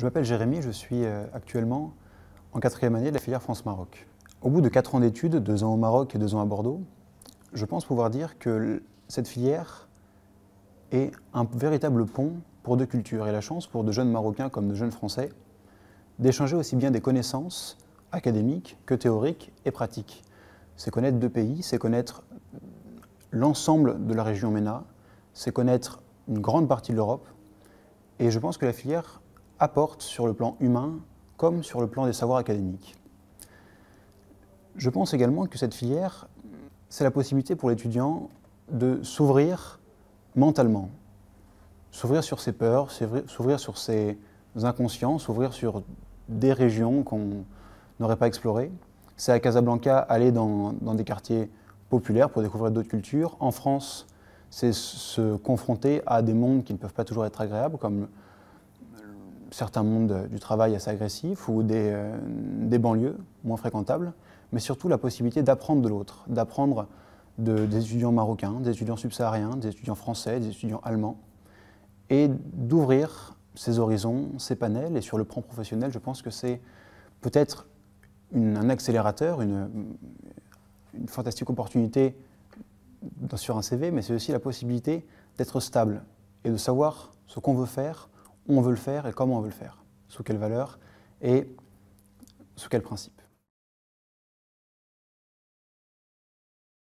Je m'appelle Jérémy, je suis euh, actuellement en quatrième année de la filière France-Maroc. Au bout de quatre ans d'études, deux ans au Maroc et deux ans à Bordeaux, je pense pouvoir dire que cette filière est un véritable pont pour deux cultures et la chance pour de jeunes Marocains comme de jeunes Français d'échanger aussi bien des connaissances académiques que théoriques et pratiques. C'est connaître deux pays, c'est connaître l'ensemble de la région MENA, c'est connaître une grande partie de l'Europe. Et je pense que la filière apporte sur le plan humain comme sur le plan des savoirs académiques. Je pense également que cette filière, c'est la possibilité pour l'étudiant de s'ouvrir mentalement, s'ouvrir sur ses peurs, s'ouvrir sur ses inconsciences, s'ouvrir sur des régions qu'on n'aurait pas explorées. C'est à Casablanca aller dans, des quartiers populaires pour découvrir d'autres cultures. En France, c'est se confronter à des mondes qui ne peuvent pas toujours être agréables, comme certains mondes du travail assez agressifs ou euh, des, banlieues moins fréquentables, mais surtout la possibilité d'apprendre de l'autre, d'apprendre des étudiants marocains, des étudiants subsahariens, des étudiants français, des étudiants allemands, et d'ouvrir ses horizons, ses panels. Et sur le plan professionnel, je pense que c'est peut-être un accélérateur, une, une fantastique opportunité sur un CV, mais c'est aussi la possibilité d'être stable et de savoir ce qu'on veut faire on veut le faire et comment on veut le faire, sous quelle valeur et sous quel principe.